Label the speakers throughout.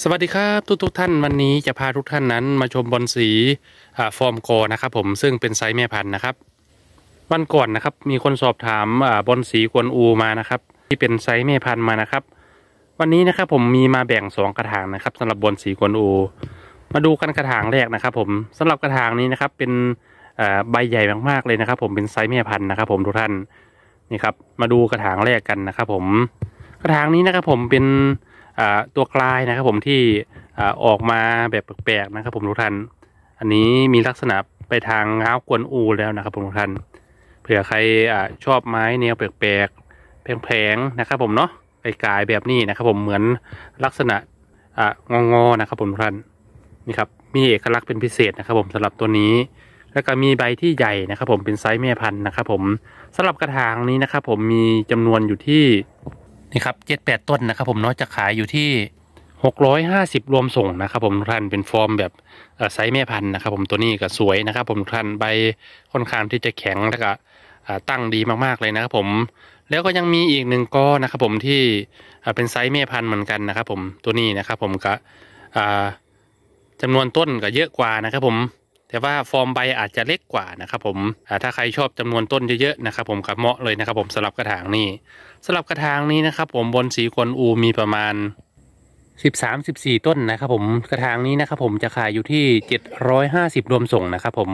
Speaker 1: สวัสดีครับ ทุกทุกท่านวันนี้จะพาทุกท่านนั้น มาชมบอลสีฟอร์มโกนะครับผมซึ่งเป็นไซส์แม่พันธุ์นะครับ วันก่อนนะครับ มีคนสอบถามบอลสีกวนอูมานะครับ ที่เป็นไซส์แม่พันธุ์มานะครับ วันนี้นะครับ ผมมีมาแบ่ง2กระถางนะครับ สำหรับบอลสีกวนอูมาดูกันกระถางแรกนะครับ ผมสำหรับกระถางนี้นะครับ เป็นใบใหญ่มากๆเลยนะครับ ผมเป็นไซส์แม่ พันธุ์นะครับ ผมทุกท่านนี่ครับ มาดูกระถางแรกกันนะครับ ผมกระถางนี้นะครับ ผมเป็นตัวกลายนะครับผมที่ออกมาแบบแปลกๆนะครับผมทุกท่าน อันนี้มีลักษณะไปทางง้าวกวนอูแล้วนะครับผมทุกท่าน เผื่อใครอชอบไม้แนวแปลกๆแพงๆนะครับผมเนาะไปกลายแบบนี้นะครับผมเหมือนลักษณะงองๆนะครับ ผมทุกท่านนี่ครับ มีเอกลักษณ์เป็นพิเศษนะครับผมสำหรับตัวนี้ แล้วก็มีใบที่ใหญ่นะครับ ผมเป็นไซส์แม่พันธุ์นะครับ ผมสำหรับกระถางนี้นะครับผมมีจำนวนอยู่ที่นี่ครับเจ็ดแปดต้นนะครับผมเนาะจะขายอยู่ที่หกร้อยห้าสิบรวมส่งนะครับ ผมทุกท่านเป็นฟอร์มแบบไซส์แม่พันธุ์นะครับ ผมตัวนี้ก็สวยนะครับ ผมท่านใบค่อนข้างที่จะแข็งแล้วก็ตั้งดีมากๆเลยนะครับ ผม แล้วก็ยังมีอีกหนึ่งก้อนนะครับผมที่เป็นไซส์แม่พันธุ์เหมือนกันนะครับ ผมตัวนี้นะครับ ผมก็จำนวนต้นก็เยอะกว่านะครับ ผมแต่ว่าฟอร์มใบอาจจะเล็กกว่านะครับผม ถ้าใครชอบจำนวนต้นเยอะ ๆนะครับผมกับเหมาะเลยนะครับผมสลับกระถางนี้สลับกระถางนี้นะครับผมบนสีกวนอูมีประมาณส3 1ิบามสิบสี่ต้นนะครับผมกระถางนี้นะครับผมจะขายอยู่ที่เจ็ดร้อยหาสิบรวมส่งนะครับผม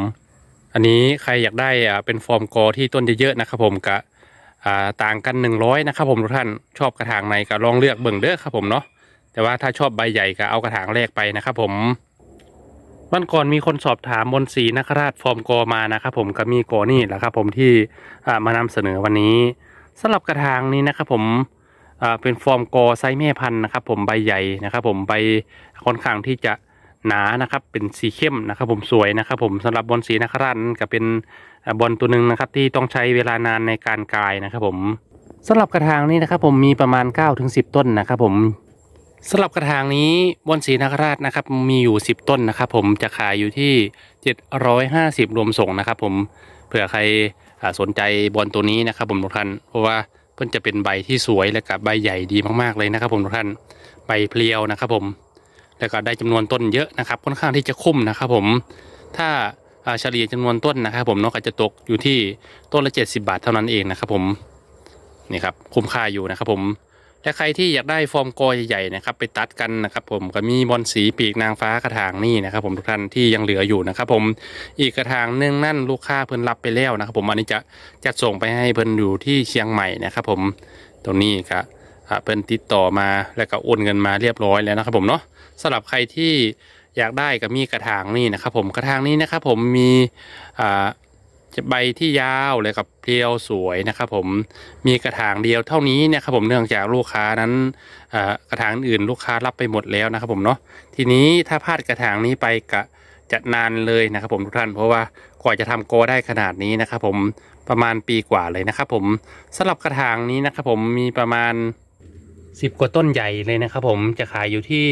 Speaker 1: อันนี้ใครอยากได้เป็นฟอร์มกอที่ต้นเยอะๆนะครับผมกะต่างกันหนึ่งร้อยนะครับผมทุกท่านชอบกระถางไหนก็ลองเลือกเบิ่งเด้อครับผมเนาะ แต่ว่าถ้าชอบใบใหญ่ก็เอากระถางแรกไปนะครับผมวันก่อนมีคนสอบถามบนสีนักราช ฟอร์มกอมานะครับผมก็มีกอนี่แหละครับผมที่มานำเสนอวันนี้ สำหรับกระถางนี้นะครับผมเป็นฟอร์มกอไซส์แม่พันธุ์นะครับ ผมใบใหญ่นะครับผมใบค่อนข้างที่จะหนานะครับ เป็นสีเข้มนะครับ ผมสวยนะครับ ผมสำหรับบนสีนักราชก็เป็นบอลตัวหนึ่งนะครับที่ต้องใช้เวลานานในการกายนะครับ ผมสำหรับกระถางนี้นะครับ ผมมีประมาณ9-10 ต้นนะครับ ผมสำหรับกระถางนี้บนศรีนคราชนะครับมีอยู่ 10 ต้นนะครับผมจะขายอยู่ที่ 750รวมส่งนะครับผมเผื่อใครสนใจบอลตัวนี้นะครับผมทุกท่าน เพราะว่าเพิ่นจะเป็นใบที่สวยและกับใบใหญ่ดีมากๆ เลยนะครับผมทุกท่านใบเพลียวนะครับ ผม แล้วก็ได้จำนวนต้นเยอะนะครับค่อนข้างที่จะคุ้มนะครับผมถ้าเฉลี่ยจำนวนต้นนะครับผมนอาจจะตกอยู่ที่ต้นละ 70 บาทเท่านั้นเองนะครับ ผมนี่ครับคุ้มค่าอยู่นะครับผมถ้าใครที่อยากได้ฟอร์มกอใหญ่ๆนะครับ ไปตัดกันนะครับ ผมก็มีบอลสีปีกนางฟ้ากระถางนี่นะครับผมทุกท่านที่ยังเหลืออยู่นะครับผมอีกกระถางเนื่องนั่นลูกค้าเพิ่นรับไปแล้วนะครับ ผมอันนี้จะจัดส่งไปให้ เพิ่น อยู่ ที่เชียงใหม่นะครับ ผมตรงนี้ครับเพิ่นติดต่อมาแล้วก็โอนเงิน มาเรียบร้อยแล้วนะครับผมเนาะสำหรับใครที่อยากได้ก็มีกระถางนี่นะครับ ผมกระถางนี้นะครับผมมีอ่าจะใบที่ยาวเลยครับเพียวสวยนะครับผม มีกระถางเดียวเท่านี้นะครับผมเนื่องจากลูกค้านั้นกระถางอื่นลูกค้ารับไปหมดแล้วนะครับผมเนาะ ทีนี้ถ้าพลาดกระถางนี้ไปกะจะนานเลยนะครับผมทุกท่าน เพราะว่าก่อจะทำโกได้ขนาดนี้นะครับผมประมาณปีกว่าเลยนะครับผมสำหรับกระถางนี้นะครับผมมีประมาณ 10 กว่าต้นใหญ่เลยนะครับผมจะขายอยู่ที่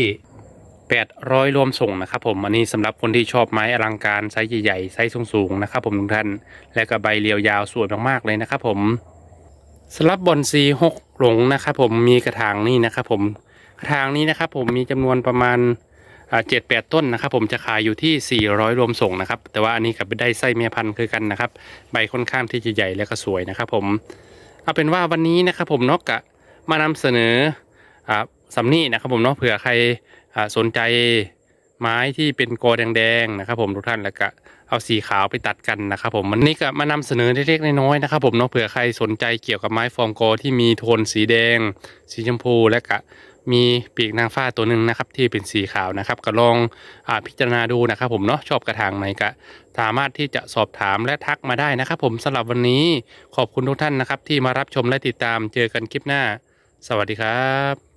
Speaker 1: 800รวมส่งนะครับผมอันนี้สำหรับคนที่ชอบไม้อลังการไซส์ใหญ่ไซส์สูงๆนะครับผมทุกท่านและก็ใบเรียวยาวสวยมากๆเลยนะครับผมสำหรับบอนซีหกหลงนะครับผมมีกระถางนี่นะครับผมกระถางนี้นะครับผมมีจำนวนประมาณเจ็ดแปดต้นนะครับ ผมจะขายอยู่ที่ 400 รวมส่งนะครับ แต่ว่าอันนี้กับได้ไส้เมียพันธุ์คือกันนะครับใบค่อนข้างที่จะใหญ่และก็สวยนะครับ ผมเอาเป็นว่าวันนี้นะครับผมนกกะมานำเสนอสำนีนะครับผมเนาะเผื่อใครสนใจไม้ที่เป็นกอแดงๆนะครับ ผมทุกท่านแล้วก็เอาสีขาวไปตัดกันนะครับ ผมวันนี้ก็มานำเสนอเล็กๆน้อยๆนะครับ ผมเนาะเผื่อใครสนใจเกี่ยวกับไม้ฟองกอที่มีโทนสีแดง สีชมพูและก็มีปีกนางฟ้าตัวหนึ่งนะครับ ที่เป็นสีขาวนะครับ ก็ลองอพิจารณาดูนะครับผมเนาะชอบกระถางไหนก็สามารถที่จะสอบถามและทักมาได้นะครับผมสำหรับวันนี้ขอบคุณทุกท่านนะครับ ที่มารับชมและติดตามเจอกันคลิปหน้า สวัสดีครับ